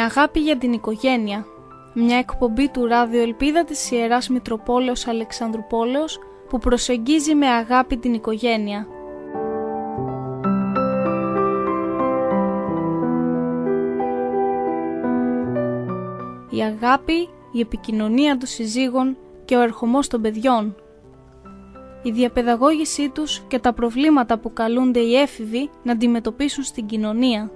Η αγάπη για την οικογένεια. Μια εκπομπή του ράδιο Ελπίδα της Ιεράς Μητροπόλεως Αλεξανδρουπόλεως που προσεγγίζει με αγάπη την οικογένεια. Η αγάπη, η επικοινωνία των συζύγων και ο ερχομός των παιδιών. Η διαπαιδαγώγησή τους και τα προβλήματα που καλούνται οι έφηβοι να αντιμετωπίσουν στην κοινωνία.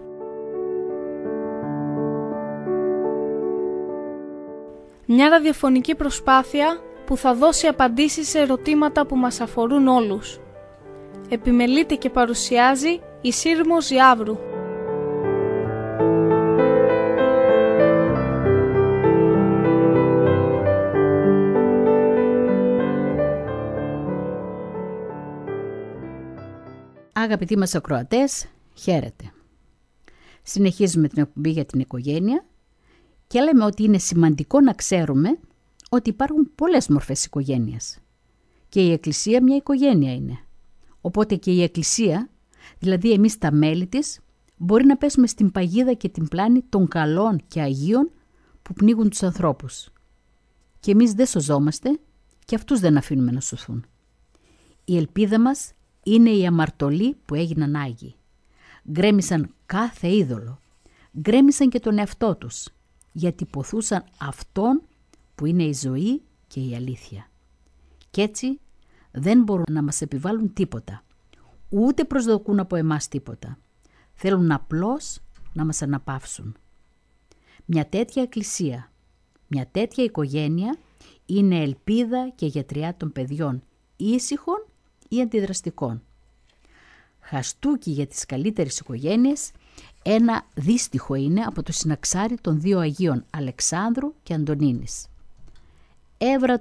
Μια ραδιοφωνική προσπάθεια που θα δώσει απαντήσεις σε ερωτήματα που μας αφορούν όλους. Επιμελείται και παρουσιάζει η Σύρμος Ζιάβρου. Αγαπητοί μας ακροατές, χαίρετε. Συνεχίζουμε την εκπομπή για την οικογένεια και λέμε ότι είναι σημαντικό να ξέρουμε ότι υπάρχουν πολλές μορφές οικογένειας. Και η Εκκλησία μια οικογένεια είναι. Οπότε και η Εκκλησία, δηλαδή εμείς τα μέλη της, μπορεί να πέσουμε στην παγίδα και την πλάνη των καλών και αγίων που πνίγουν τους ανθρώπους. Και εμείς δεν σωζόμαστε και αυτούς δεν αφήνουμε να σωθούν. Η ελπίδα μας είναι η αμαρτωλή που έγιναν άγιοι. Γκρέμισαν κάθε είδωλο. Γκρέμισαν και τον εαυτό τους γιατί ποθούσαν αυτόν που είναι η ζωή και η αλήθεια. Κι έτσι δεν μπορούν να μας επιβάλλουν τίποτα, ούτε προσδοκούν από εμάς τίποτα. Θέλουν απλώς να μας αναπαύσουν. Μια τέτοια εκκλησία, μια τέτοια οικογένεια είναι ελπίδα και γιατριά των παιδιών, ήσυχων ή αντιδραστικών. Χαστούκι για τις καλύτερες οικογένειες ένα δύστιχο είναι από το συναξάρι των δύο Αγίων Αλεξάνδρου και Αντωνίνης.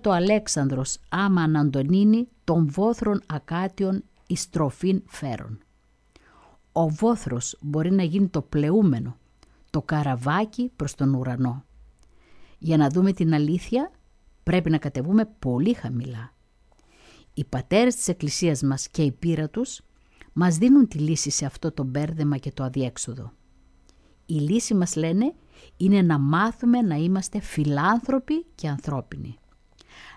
το Αλέξανδρος άμα Αντωνίνη των βόθρων ακάτιων εις τροφήν φέρον. Ο βόθρος μπορεί να γίνει το πλεούμενο, το καραβάκι προς τον ουρανό. Για να δούμε την αλήθεια πρέπει να κατεβούμε πολύ χαμηλά. Οι πατέρες της Εκκλησίας μας και η πείρα μας δίνουν τη λύση σε αυτό το μπέρδεμα και το αδιέξοδο. Η λύση μας λένε είναι να μάθουμε να είμαστε φιλάνθρωποι και ανθρώπινοι.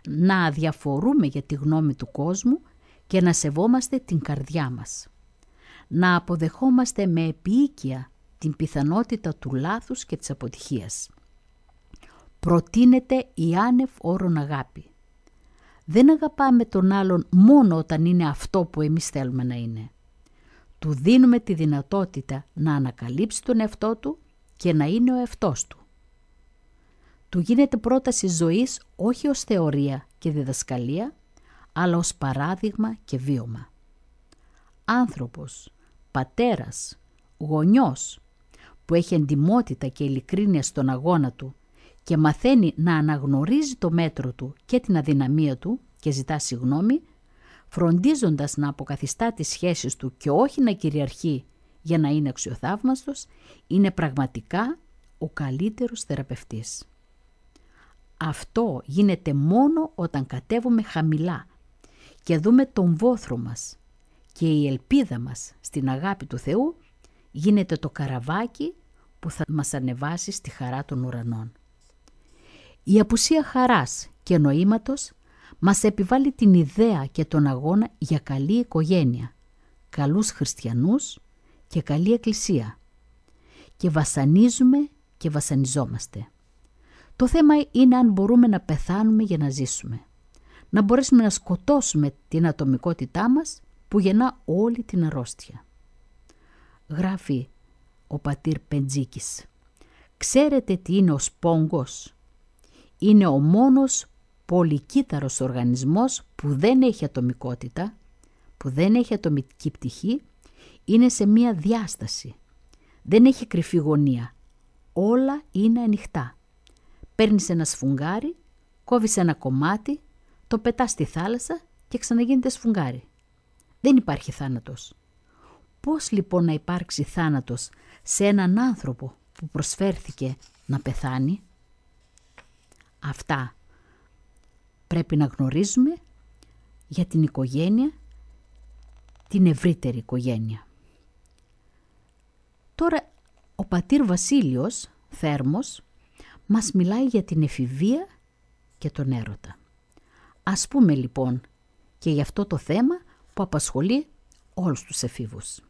Να αδιαφορούμε για τη γνώμη του κόσμου και να σεβόμαστε την καρδιά μας. Να αποδεχόμαστε με επίοικια την πιθανότητα του λάθους και της αποτυχίας. Προτείνεται η άνευ όρον αγάπη. Δεν αγαπάμε τον άλλον μόνο όταν είναι αυτό που εμείς θέλουμε να είναι του δίνουμε τη δυνατότητα να ανακαλύψει τον εαυτό του και να είναι ο εαυτός του. Του γίνεται πρόταση ζωής όχι ως θεωρία και διδασκαλία, αλλά ως παράδειγμα και βίωμα. Άνθρωπος, πατέρας, γονιός, που έχει εντιμότητα και ειλικρίνεια στον αγώνα του και μαθαίνει να αναγνωρίζει το μέτρο του και την αδυναμία του και ζητά συγνώμη, φροντίζοντας να αποκαθιστά τις σχέσεις του και όχι να κυριαρχεί για να είναι αξιοθαύμαστος, είναι πραγματικά ο καλύτερος θεραπευτής. Αυτό γίνεται μόνο όταν κατέβουμε χαμηλά και δούμε τον βόθρο μας και η ελπίδα μας στην αγάπη του Θεού γίνεται το καραβάκι που θα μας ανεβάσει στη χαρά των ουρανών. Η απουσία χαράς και νοήματος μας επιβάλλει την ιδέα και τον αγώνα για καλή οικογένεια, καλούς χριστιανούς και καλή εκκλησία. Και βασανίζουμε και βασανιζόμαστε. Το θέμα είναι αν μπορούμε να πεθάνουμε για να ζήσουμε. Να μπορέσουμε να σκοτώσουμε την ατομικότητά μας που γεννά όλη την αρρώστια. Γράφει ο πατήρ Πεντζίκης. Ξέρετε τι είναι ο σπόγκος. Είναι ο μόνος πολυκύτταρος οργανισμός που δεν έχει ατομικότητα, που δεν έχει ατομική πτυχή, είναι σε μία διάσταση. Δεν έχει κρυφή γωνία. Όλα είναι ανοιχτά. Παίρνεις ένα σφουγγάρι, κόβεις ένα κομμάτι, το πετάς στη θάλασσα και ξαναγίνεται σφουγγάρι. Δεν υπάρχει θάνατος. Πώς λοιπόν να υπάρξει θάνατος σε έναν άνθρωπο που προσφέρθηκε να πεθάνει. Αυτά πρέπει να γνωρίζουμε για την οικογένεια, την ευρύτερη οικογένεια. Τώρα ο πατήρ Βασίλειος, Θέρμος, μας μιλάει για την εφηβεία και τον έρωτα. Ας πούμε λοιπόν και για αυτό το θέμα που απασχολεί όλους τους εφήβους.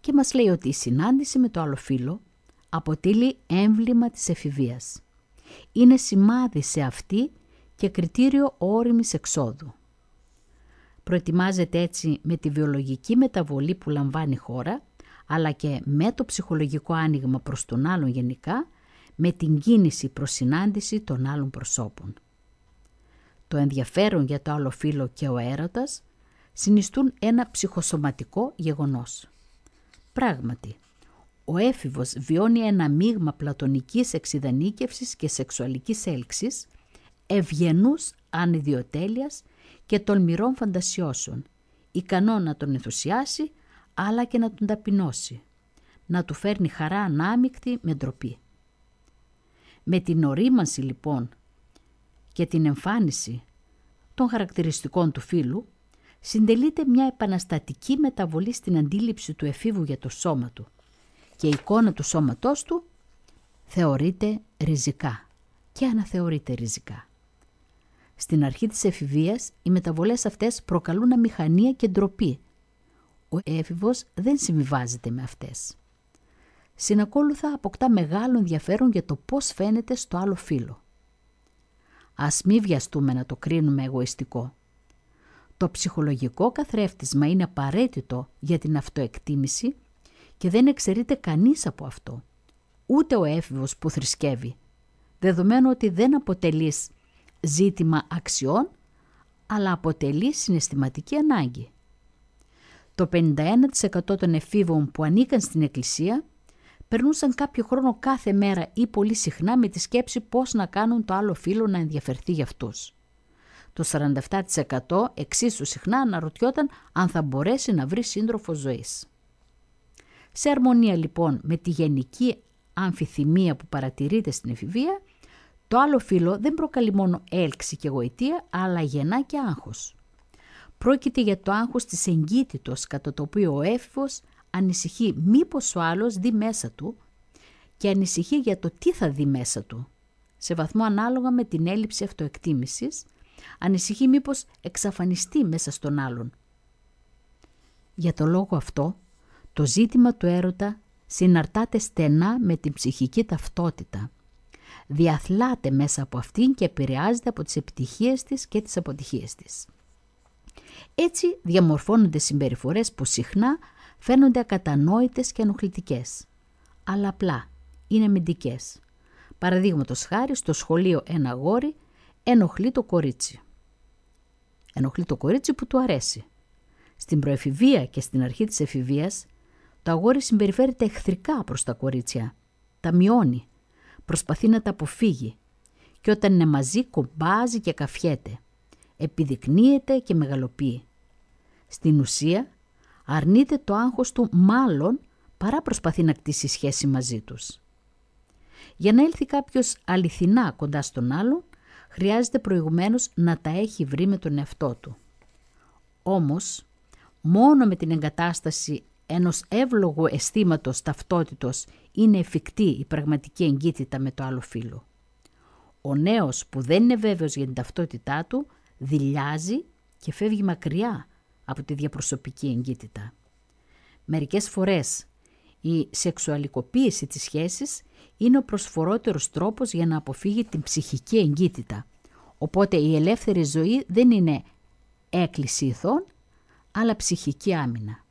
Και μας λέει ότι η συνάντηση με το άλλο φίλο αποτελεί έμβλημα της εφηβείας. Είναι σημάδι σε αυτή και κριτήριο όριμης εξόδου. Προετοιμάζεται έτσι με τη βιολογική μεταβολή που λαμβάνει η χώρα, αλλά και με το ψυχολογικό άνοιγμα προς τον άλλον γενικά, με την κίνηση προς συνάντηση των άλλων προσώπων. Το ενδιαφέρον για το άλλο φύλλο και ο έρωτας συνιστούν ένα ψυχοσωματικό γεγονός. Πράγματι, ο έφηβος βιώνει ένα μείγμα πλατωνικής εξειδανίκευσης και σεξουαλικής έλξης, ευγενούς ανιδιοτέλειας και τολμηρών φαντασιώσεων, ικανό να τον ενθουσιάσει αλλά και να τον ταπεινώσει, να του φέρνει χαρά ανάμεικτη με ντροπή. Με την ορίμανση λοιπόν και την εμφάνιση των χαρακτηριστικών του φίλου, συντελείται μια επαναστατική μεταβολή στην αντίληψη του εφήβου για το σώμα του και η εικόνα του σώματός του θεωρείται ριζικά και αναθεωρείται ριζικά. Στην αρχή της εφηβείας, οι μεταβολές αυτές προκαλούν αμηχανία και ντροπή. Ο έφηβος δεν συμβιβάζεται με αυτές. Συνακόλουθα αποκτά μεγάλο ενδιαφέρον για το πώς φαίνεται στο άλλο φύλλο. Ας μη βιαστούμε να το κρίνουμε εγωιστικό. Το ψυχολογικό καθρέφτισμα είναι απαραίτητο για την αυτοεκτίμηση και δεν εξαιρείται κανείς από αυτό. Ούτε ο έφηβος που θρησκεύει, δεδομένου ότι δεν αποτελείς ζήτημα αξιών, αλλά αποτελεί συναισθηματική ανάγκη. Το 51% των εφήβων που ανήκαν στην Εκκλησία περνούσαν κάποιο χρόνο κάθε μέρα ή πολύ συχνά με τη σκέψη πώς να κάνουν το άλλο φίλο να ενδιαφερθεί για αυτούς. Το 47% εξίσου συχνά αναρωτιόταν αν θα μπορέσει να βρει σύντροφο ζωής. Σε αρμονία λοιπόν με τη γενική αμφιθυμία που παρατηρείται στην εφηβεία, το άλλο φύλλο δεν προκαλεί μόνο έλξη και γοητεία, αλλά γεννά και άγχος. Πρόκειται για το άγχος της εγκύτητος, κατά το οποίο ο έφηβος ανησυχεί μήπως ο άλλος δει μέσα του και ανησυχεί για το τι θα δει μέσα του, σε βαθμό ανάλογα με την έλλειψη αυτοεκτίμησης, ανησυχεί μήπως εξαφανιστεί μέσα στον άλλον. Για το λόγο αυτό, το ζήτημα του έρωτα συναρτάται στενά με την ψυχική ταυτότητα – διαθλάται μέσα από αυτήν και επηρεάζεται από τις επιτυχίες της και τις αποτυχίες της. Έτσι διαμορφώνονται συμπεριφορές που συχνά φαίνονται ακατανόητες και ενοχλητικές, αλλά απλά είναι μυντικές. Παραδείγματος χάρη στο σχολείο ένα αγόρι ενοχλεί το κορίτσι. Ενοχλεί το κορίτσι που του αρέσει. Στην προεφηβεία και στην αρχή της εφηβείας το αγόρι συμπεριφέρεται εχθρικά προς τα κορίτσια. Τα μειώνει, Προσπαθεί να τα αποφύγει και όταν είναι μαζί κομπάζει και καφιέται. Επιδεικνύεται και μεγαλοποιεί. Στην ουσία αρνείται το άγχος του μάλλον παρά προσπαθεί να κτίσει σχέση μαζί τους. Για να έλθει κάποιος αληθινά κοντά στον άλλον, χρειάζεται προηγουμένως να τα έχει βρει με τον εαυτό του. Όμως, μόνο με την εγκατάσταση ενός εύλογου αισθήματος ταυτότητος είναι εφικτή η πραγματική εγκύτητα με το άλλο φίλο. Ο νέος που δεν είναι βέβαιος για την ταυτότητά του δηλιάζει και φεύγει μακριά από τη διαπροσωπική εγκύτητα. Μερικές φορές η σεξουαλικοποίηση της σχέσης είναι ο προσφορότερος τρόπος για να αποφύγει την ψυχική εγκύτητα. Οπότε η ελεύθερη ζωή δεν είναι έκκληση ηθών, αλλά ψυχική άμυνα.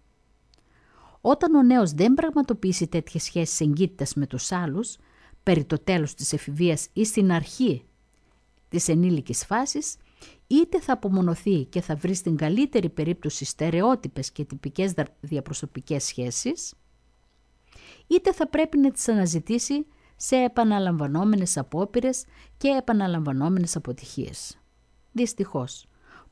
Όταν ο νέος δεν πραγματοποιήσει τέτοιες σχέσεις εγκύτητας με τους άλλους, περί το τέλος της εφηβείας ή στην αρχή της ενήλικης φάσης, είτε θα απομονωθεί και θα βρει στην καλύτερη περίπτωση στερεότυπες και τυπικές διαπροσωπικές σχέσεις, είτε θα πρέπει να τις αναζητήσει σε επαναλαμβανόμενες απόπειρες και επαναλαμβανόμενες αποτυχίες. Δυστυχώς,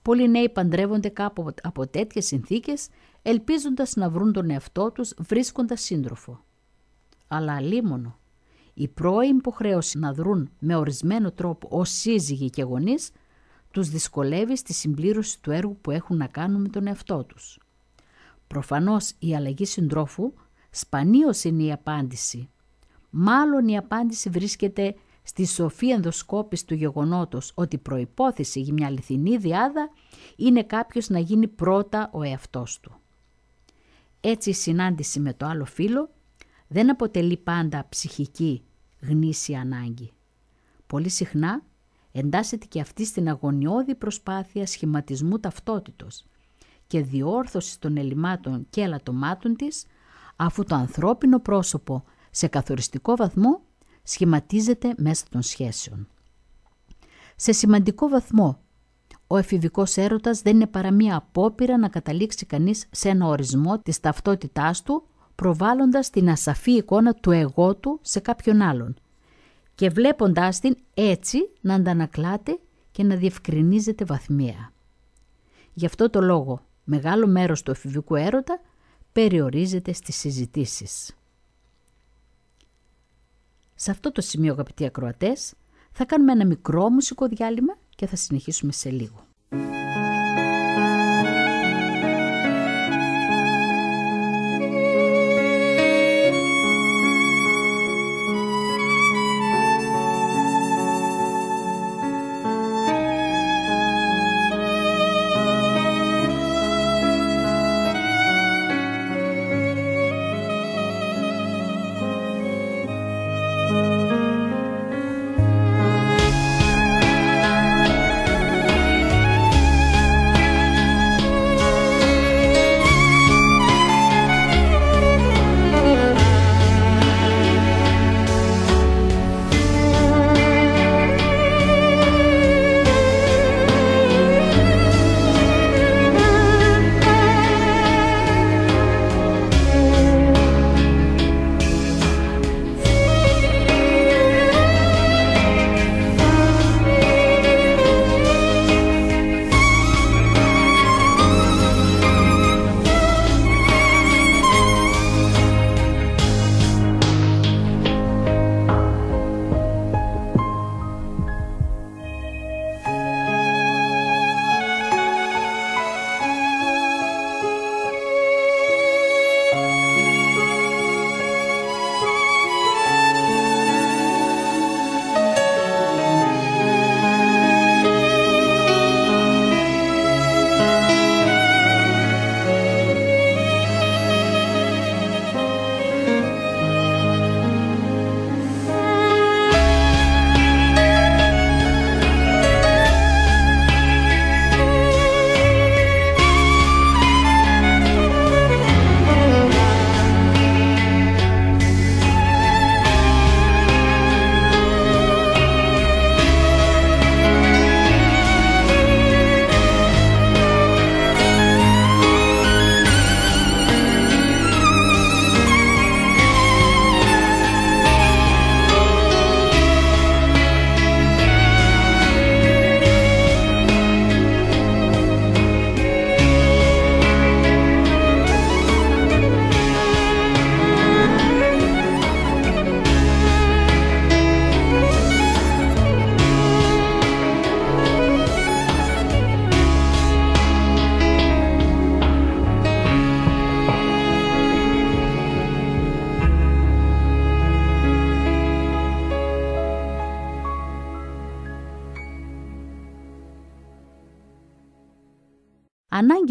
Πολλοί νέοι παντρεύονται κάπου από τέτοιες συνθήκες, ελπίζοντας να βρουν τον εαυτό τους βρίσκοντας σύντροφο. Αλλά αλίμονο. Η πρώην υποχρέωση να δρουν με ορισμένο τρόπο ως σύζυγοι και γονείς τους δυσκολεύει στη συμπλήρωση του έργου που έχουν να κάνουν με τον εαυτό τους. Προφανώς η αλλαγή συντρόφου σπανίως είναι η απάντηση. Μάλλον η απάντηση βρίσκεται στη σοφή ενδοσκόπηση του γεγονότος ότι προϋπόθεση για μια αληθινή διάδα είναι κάποιος να γίνει πρώτα ο εαυτός του. Έτσι η συνάντηση με το άλλο φίλο δεν αποτελεί πάντα ψυχική γνήσια ανάγκη. Πολύ συχνά εντάσσεται και αυτή στην αγωνιώδη προσπάθεια σχηματισμού ταυτότητος και διόρθωσης των ελλημάτων και ελαττωμάτων της, αφού το ανθρώπινο πρόσωπο σε καθοριστικό βαθμό σχηματίζεται μέσα των σχέσεων. Σε σημαντικό βαθμό, ο εφηβικός έρωτας δεν είναι παρά μία απόπειρα να καταλήξει κανείς σε ένα ορισμό της ταυτότητάς του, προβάλλοντας την ασαφή εικόνα του εγώ του σε κάποιον άλλον και βλέποντάς την έτσι να αντανακλάται και να διευκρινίζεται βαθμία. Γι' αυτό το λόγο μεγάλο μέρος του εφηβικού έρωτα περιορίζεται στις συζητήσεις. Σε αυτό το σημείο αγαπητοί ακροατές θα κάνουμε ένα μικρό μουσικό διάλειμμα και θα συνεχίσουμε σε λίγο.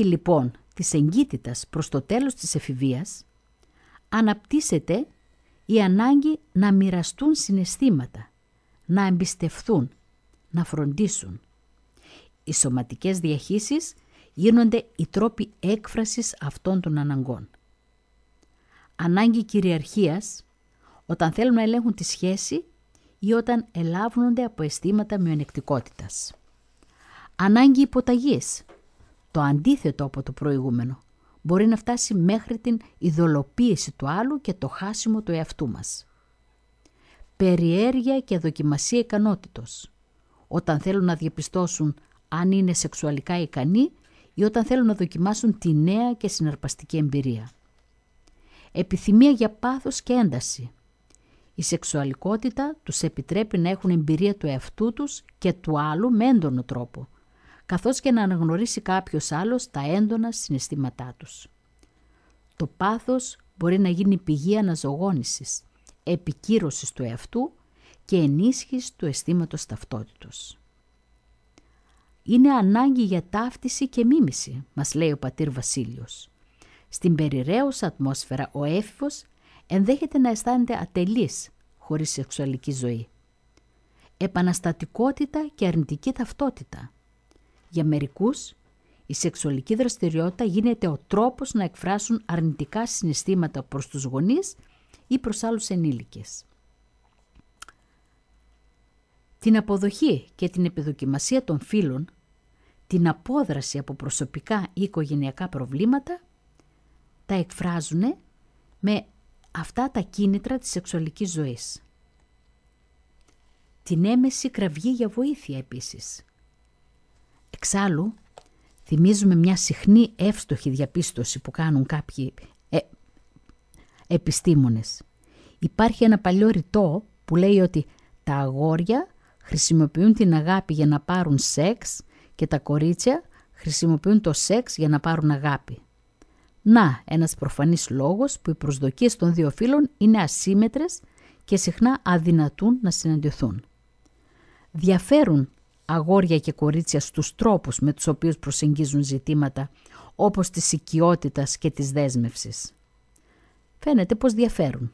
ανάγκη λοιπόν της εγκύτητας προς το τέλος της εφηβείας, αναπτύσσεται η ανάγκη να μοιραστούν συναισθήματα, να εμπιστευθούν, να φροντίσουν. Οι σωματικές διαχύσεις γίνονται οι τρόποι έκφρασης αυτών των αναγκών. Ανάγκη κυριαρχίας, όταν θέλουν να ελέγχουν τη σχέση ή όταν ελάβνονται από αισθήματα μειονεκτικότητας. Ανάγκη υποταγής, το αντίθετο από το προηγούμενο. Μπορεί να φτάσει μέχρι την ειδωλοποίηση του άλλου και το χάσιμο του εαυτού μας. Περιέργεια και δοκιμασία ικανότητος. Όταν θέλουν να διαπιστώσουν αν είναι σεξουαλικά ικανοί ή όταν θέλουν να δοκιμάσουν τη νέα και συναρπαστική εμπειρία. Επιθυμία για πάθος και ένταση. Η σεξουαλικότητα τους επιτρέπει να έχουν εμπειρία του εαυτού τους και του άλλου με έντονο τρόπο – καθώς και να αναγνωρίσει κάποιος άλλος τα έντονα συναισθήματά τους. Το πάθος μπορεί να γίνει πηγή αναζωγόνησης, επικύρωσης του εαυτού και ενίσχυσης του αισθήματος ταυτότητος. «Είναι ανάγκη για ταύτιση και μίμηση», μας λέει ο πατήρ Βασίλειος. Στην περιραίωσα ατμόσφαιρα ο έφηβος ενδέχεται να αισθάνεται ατελής χωρίς σεξουαλική ζωή. Επαναστατικότητα και αρνητική ταυτότητα – για μερικούς, η σεξουαλική δραστηριότητα γίνεται ο τρόπος να εκφράσουν αρνητικά συναισθήματα προς τους γονείς ή προς άλλους ενήλικες. Την αποδοχή και την επιδοκιμασία των φίλων, την απόδραση από προσωπικά ή οικογενειακά προβλήματα, τα εκφράζουν με αυτά τα κίνητρα της σεξουαλικής ζωής. Την έμεση κραυγή για βοήθεια επίσης – Εξάλλου, θυμίζουμε μια συχνή εύστοχη διαπίστωση που κάνουν κάποιοι ε, επιστήμονες. Υπάρχει ένα παλιό ρητό που λέει ότι τα αγόρια χρησιμοποιούν την αγάπη για να πάρουν σεξ και τα κορίτσια χρησιμοποιούν το σεξ για να πάρουν αγάπη. Να, ένας προφανής λόγος που οι προσδοκίες των δύο φίλων είναι ασύμετρες και συχνά αδυνατούν να συναντηθούν. Διαφέρουν αγόρια και κορίτσια στους τρόπους με τους οποίους προσεγγίζουν ζητήματα όπως της οικειότητας και της δέσμευσης. Φαίνεται πως διαφέρουν.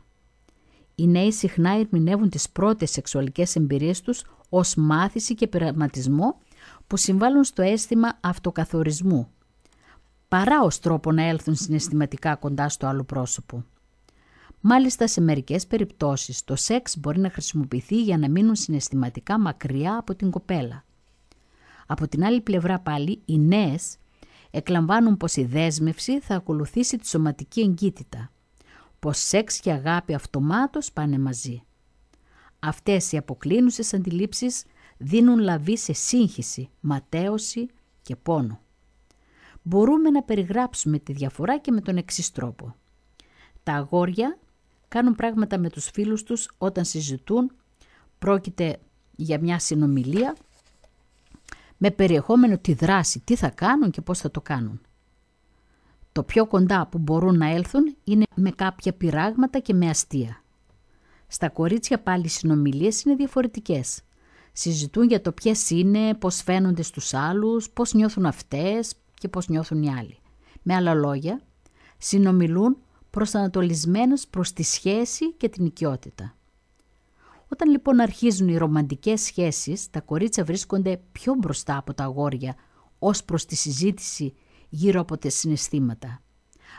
Οι νέοι συχνά ερμηνεύουν τις πρώτες σεξουαλικές εμπειρίες τους ως μάθηση και πειραματισμό που συμβάλλουν στο αίσθημα αυτοκαθορισμού, παρά ως τρόπο να έλθουν συναισθηματικά κοντά στο άλλο πρόσωπο. Μάλιστα σε μερικές περιπτώσεις το σεξ μπορεί να χρησιμοποιηθεί για να μείνουν συναισθηματικά μακριά από την κοπέλα. Από την άλλη πλευρά πάλι οι νέες εκλαμβάνουν πως η δέσμευση θα ακολουθήσει τη σωματική εγκύτητα, πως σεξ και αγάπη αυτομάτως πάνε μαζί. Αυτές οι αποκλίνουσες αντιλήψεις δίνουν λαβή σε σύγχυση, ματέωση και πόνο. Μπορούμε να περιγράψουμε τη διαφορά και με τον εξής τρόπο. Τα αγόρια κάνουν πράγματα με τους φίλους τους όταν συζητούν. Πρόκειται για μια συνομιλία με περιεχόμενο τη δράση, τι θα κάνουν και πώς θα το κάνουν. Το πιο κοντά που μπορούν να έλθουν είναι με κάποια πειράγματα και με αστεία. Στα κορίτσια πάλι οι συνομιλίες είναι διαφορετικές. Συζητούν για το ποιες είναι, πώς φαίνονται στους άλλους, πώς νιώθουν αυτές και πώς νιώθουν οι άλλοι. Με άλλα λόγια, συνομιλούν προσανατολισμένος προς τη σχέση και την οικειότητα. Όταν λοιπόν αρχίζουν οι ρομαντικές σχέσεις, τα κορίτσια βρίσκονται πιο μπροστά από τα αγόρια ως προς τη συζήτηση γύρω από τα συναισθήματα.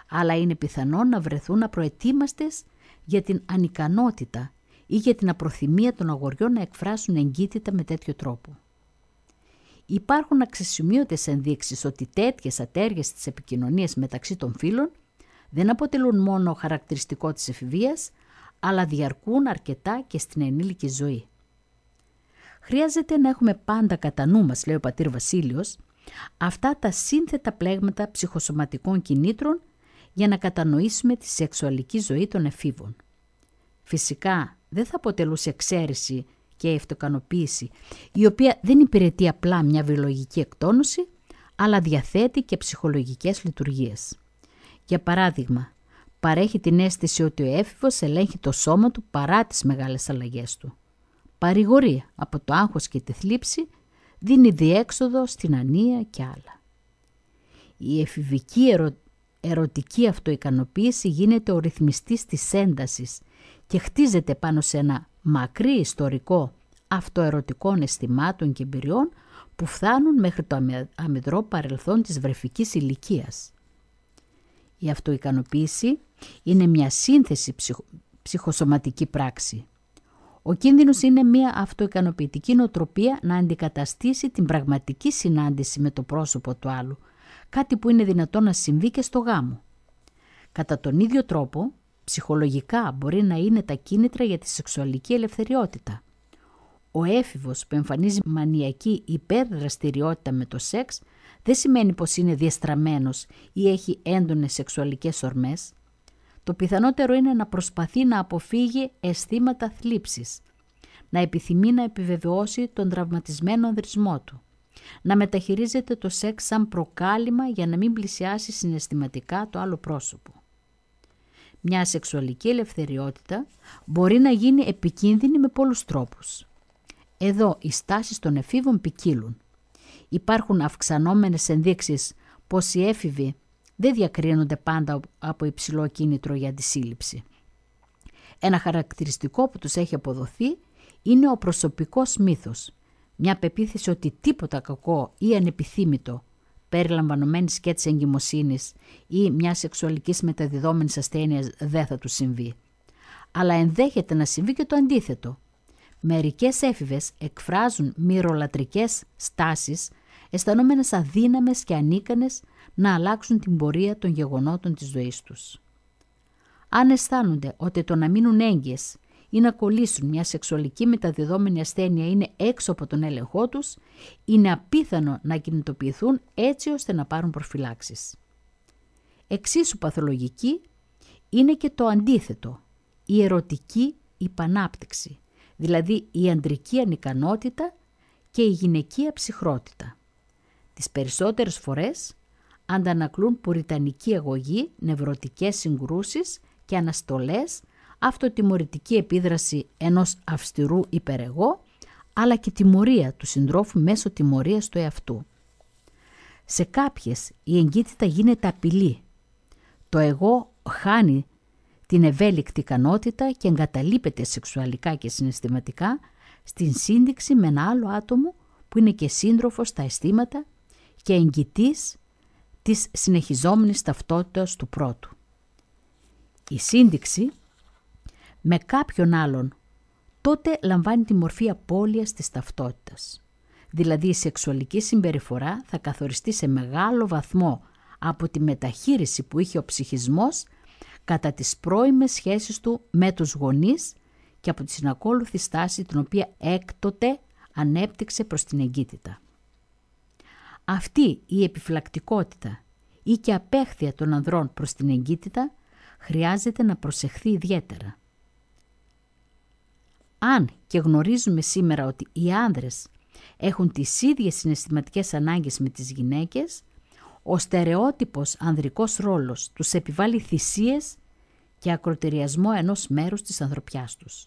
Αλλά είναι πιθανό να βρεθούν απροετοίμαστες για την ανικανότητα ή για την απροθυμία των αγοριών να εκφράσουν εγκύτητα με τέτοιο τρόπο. Υπάρχουν αξιοσημείωτες ενδείξεις ότι τέτοιες ατέργειες τη επικοινωνίες μεταξύ των φίλων – δεν αποτελούν μόνο χαρακτηριστικό της εφηβείας, αλλά διαρκούν αρκετά και στην ενήλικη ζωή. Χρειάζεται να έχουμε πάντα κατά νου μας, λέει ο πατήρ Βασίλειος, αυτά τα σύνθετα πλέγματα ψυχοσωματικών κινήτρων για να κατανοήσουμε τη σεξουαλική ζωή των εφήβων. Φυσικά δεν θα αποτελούσε εξαίρεση και ευτοκανοποίηση, η οποία δεν υπηρετεί απλά μια βιολογική εκτόνωση, αλλά διαθέτει και ψυχολογικές λειτουργίες. Για παράδειγμα, παρέχει την αίσθηση ότι ο έφηβος ελέγχει το σώμα του παρά τις μεγάλες αλλαγές του. Παρηγορεί από το άγχος και τη θλίψη, δίνει διέξοδο στην ανία και άλλα. Η εφηβική ερωτική αυτοικανοποίηση γίνεται ο ρυθμιστής της έντασης και χτίζεται πάνω σε ένα μακρύ ιστορικό αυτοερωτικών αισθημάτων και εμπειριών που φτάνουν μέχρι το αμυδρό παρελθόν της βρεφικής ηλικίας. Η αυτοικανοποίηση είναι μια σύνθεση ψυχοσωματική πράξη. Ο κίνδυνος είναι μια αυτοικανοποιητική νοοτροπία να αντικαταστήσει την πραγματική συνάντηση με το πρόσωπο του άλλου, κάτι που είναι δυνατό να συμβεί και στο γάμο. Κατά τον ίδιο τρόπο, ψυχολογικά μπορεί να είναι τα κίνητρα για τη σεξουαλική ελευθεριότητα. Ο έφηβος που εμφανίζει μανιακή υπερδραστηριότητα με το σεξ δεν σημαίνει πως είναι διαστραμμένος ή έχει έντονες σεξουαλικές ορμές. Το πιθανότερο είναι να προσπαθεί να αποφύγει αισθήματα θλίψης, να επιθυμεί να επιβεβαιώσει τον τραυματισμένο ανδρισμό του, να μεταχειρίζεται το σεξ σαν προκάλημα για να μην πλησιάσει συναισθηματικά το άλλο πρόσωπο. Μια σεξουαλική ελευθεριότητα μπορεί να γίνει επικίνδυνη με πολλούς τρόπους. Εδώ οι στάσεις των εφήβων ποικίλουν Υπάρχουν αυξανόμενες ενδείξεις πως οι έφηβοι δεν διακρίνονται πάντα από υψηλό κίνητρο για τη σύλληψη. Ένα χαρακτηριστικό που τους έχει αποδοθεί είναι ο προσωπικός μύθος. Μια πεποίθηση ότι τίποτα κακό ή ανεπιθύμητο περιλαμβανομένης και της εγκυμοσύνης ή μιας σεξουαλικής μεταδιδόμενης ασθένειας δεν θα του συμβεί. Αλλά ενδέχεται να συμβεί και το αντίθετο. Μερικές έφηβες εκφράζουν μυρολατρικές στάσεις αισθανόμενες αδύναμες και ανίκανες να αλλάξουν την πορεία των γεγονότων της ζωής τους. Αν αισθάνονται ότι το να μείνουν έγκυες ή να κολλήσουν μια σεξουαλική μεταδιδόμενη ασθένεια είναι έξω από τον έλεγχό τους, είναι απίθανο να κινητοποιηθούν έτσι ώστε να πάρουν προφυλάξεις. Εξίσου παθολογική είναι και το αντίθετο, η ερωτική υπανάπτυξη, δηλαδή η αντρική ανικανότητα και η γυναικεία ψυχρότητα. Τις περισσότερες φορές αντανακλούν πουριτανική αγωγή, νευρωτικές συγκρούσεις και αναστολές, αυτοτιμωρητική επίδραση ενός αυστηρού υπερεγώ, αλλά και τιμωρία του συντρόφου μέσω τιμωρίας του εαυτού. Σε κάποιες η εγκύτητα γίνεται απειλή. Το εγώ χάνει την ευέλικτη ικανότητα και εγκαταλείπεται σεξουαλικά και συναισθηματικά στην σύνδεξη με ένα άλλο άτομο που είναι και σύντροφος στα αισθήματα και εγκυτής της συνεχιζόμενης ταυτότητας του πρώτου. Η σύνδεξη με κάποιον άλλον τότε λαμβάνει τη μορφή απώλειας της ταυτότητας. Δηλαδή η σεξουαλική συμπεριφορά θα καθοριστεί σε μεγάλο βαθμό από τη μεταχείριση που είχε ο ψυχισμός κατά τις πρώιμες σχέσεις του με τους γονείς και από τη συνακόλουθη στάση την οποία έκτοτε ανέπτυξε προς την εγκύτητα. Αυτή η επιφλακτικότητα ή και απέχθεια των ανδρών προς την εγκύτητα χρειάζεται να προσεχθεί ιδιαίτερα. Αν και γνωρίζουμε σήμερα ότι οι άνδρες έχουν τις ίδιες συναισθηματικές ανάγκες με τις γυναίκες, ο στερεότυπος ανδρικός ρόλος τους επιβάλλει θυσίες και ακροτεριασμό ενός μέρους της ανθρωπιάς τους.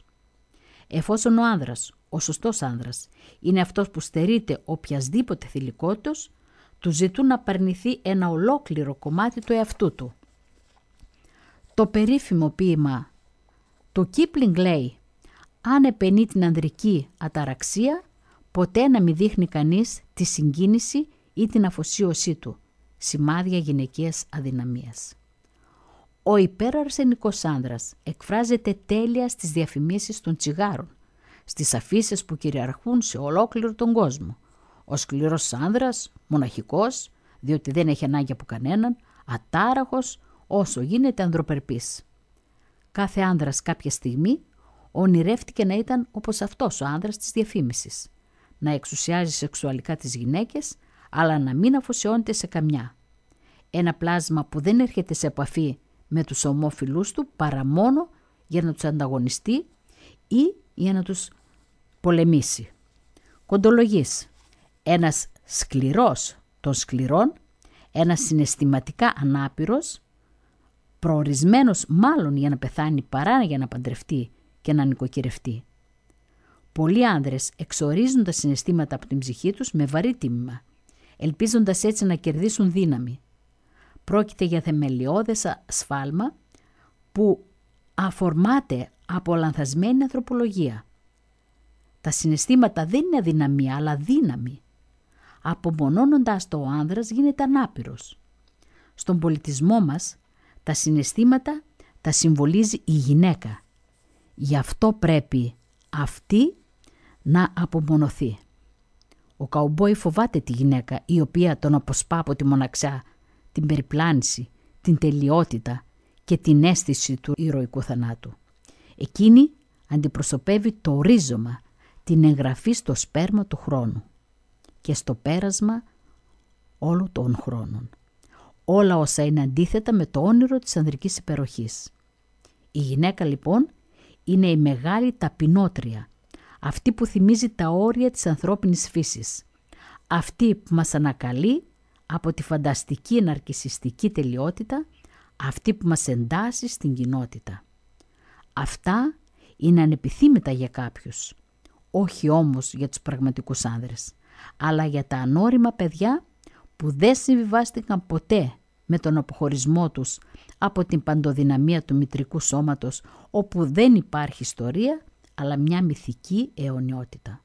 Εφόσον ο άνδρας ο σωστός άνδρας είναι αυτός που στερείται οποιασδήποτε θηλυκότητος, του ζητούν να παρνηθεί ένα ολόκληρο κομμάτι του εαυτού του. Το περίφημο ποίημα του Κίπλινγκ λέει «Αν επαινεί την ανδρική αταραξία, ποτέ να μην δείχνει κανείς τη συγκίνηση ή την αφοσίωσή του, σημάδια γυναικείας αδυναμίας». Ο υπέραρσενικός άνδρας εκφράζεται τέλεια στις διαφημίσεις των τσιγάρων στις αφήσεις που κυριαρχούν σε ολόκληρο τον κόσμο. Ο σκληρός άνδρας, μοναχικός, διότι δεν έχει ανάγκη από κανέναν, ατάραχος όσο γίνεται ανδροπερπής. Κάθε άνδρας κάποια στιγμή ονειρεύτηκε να ήταν όπως αυτός ο άνδρας της διαφήμισης. Να εξουσιάζει σεξουαλικά τις γυναίκες, αλλά να μην αφοσιώνεται σε καμιά. Ένα πλάσμα που δεν έρχεται σε επαφή με τους ομόφυλούς του παρά μόνο για να τους ανταγωνιστεί ή για να τους πολεμήσει. Κοντολογής. Ένας σκληρός των σκληρών, ένας συναισθηματικά ανάπηρος, προορισμένος μάλλον για να πεθάνει παρά για να παντρευτεί και να νοικοκυρευτεί. Πολλοί άνδρες εξορίζουν τα συναισθήματα από την ψυχή τους με βαρύ τίμημα, ελπίζοντας έτσι να κερδίσουν δύναμη. Πρόκειται για θεμελιώδες σφάλμα που αφορμάται από λανθασμένη ανθρωπολογία, τα συναισθήματα δεν είναι αδυναμία αλλά δύναμη. Απομονώνοντας το ο άνδρας γίνεται ανάπηρος. Στον πολιτισμό μας τα συναισθήματα τα συμβολίζει η γυναίκα. Γι' αυτό πρέπει αυτή να απομονωθεί. Ο καουμπόι φοβάται τη γυναίκα η οποία τον αποσπά από τη μοναξιά, την περιπλάνηση, την τελειότητα και την αίσθηση του ηρωικού θανάτου. Εκείνη αντιπροσωπεύει το ρίζωμα την εγγραφή στο σπέρμα του χρόνου και στο πέρασμα όλων των χρόνων. Όλα όσα είναι αντίθετα με το όνειρο της ανδρικής υπεροχής. Η γυναίκα λοιπόν είναι η μεγάλη ταπεινότρια, αυτή που θυμίζει τα όρια της ανθρώπινης φύσης, αυτή που μας ανακαλεί από τη φανταστική εναρκησιστική τελειότητα, αυτή που μας εντάσσει στην κοινότητα. Αυτά είναι ανεπιθύμητα για κάποιους, όχι όμως για τους πραγματικούς άνδρες, αλλά για τα ανώριμα παιδιά που δεν συμβιβάστηκαν ποτέ με τον αποχωρισμό τους από την παντοδυναμία του μητρικού σώματος όπου δεν υπάρχει ιστορία αλλά μια μυθική αιωνιότητα.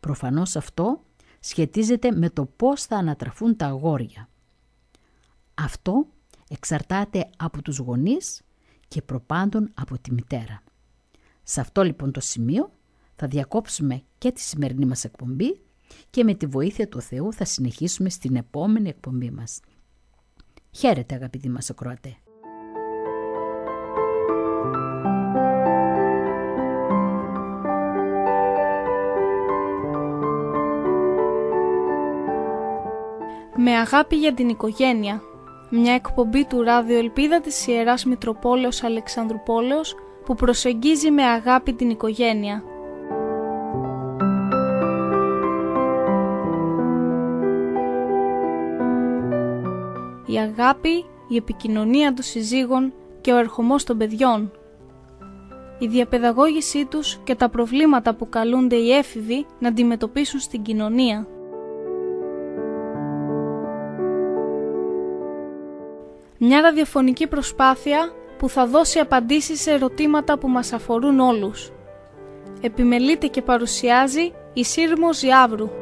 Προφανώς αυτό σχετίζεται με το πώς θα ανατραφούν τα αγόρια. Αυτό εξαρτάται από τους γονείς και προπάντων από τη μητέρα. Σε αυτό λοιπόν το σημείο θα διακόψουμε και τη σημερινή μας εκπομπή και με τη βοήθεια του Θεού θα συνεχίσουμε στην επόμενη εκπομπή μας. Χαίρετε αγαπητοί μας ακροατέ. Με αγάπη για την οικογένεια. Μια εκπομπή του Ράδιο Ελπίδα της Ιεράς Μητροπόλεως Αλεξανδρουπόλεως που προσεγγίζει με αγάπη την οικογένεια. η αγάπη, η επικοινωνία των συζύγων και ο ερχομός των παιδιών. Η διαπαιδαγώγησή τους και τα προβλήματα που καλούνται οι έφηβοι να αντιμετωπίσουν στην κοινωνία. Μια ραδιοφωνική προσπάθεια που θα δώσει απαντήσεις σε ερωτήματα που μας αφορούν όλους. Επιμελείται και παρουσιάζει η Σύρμος Ζιάβρου.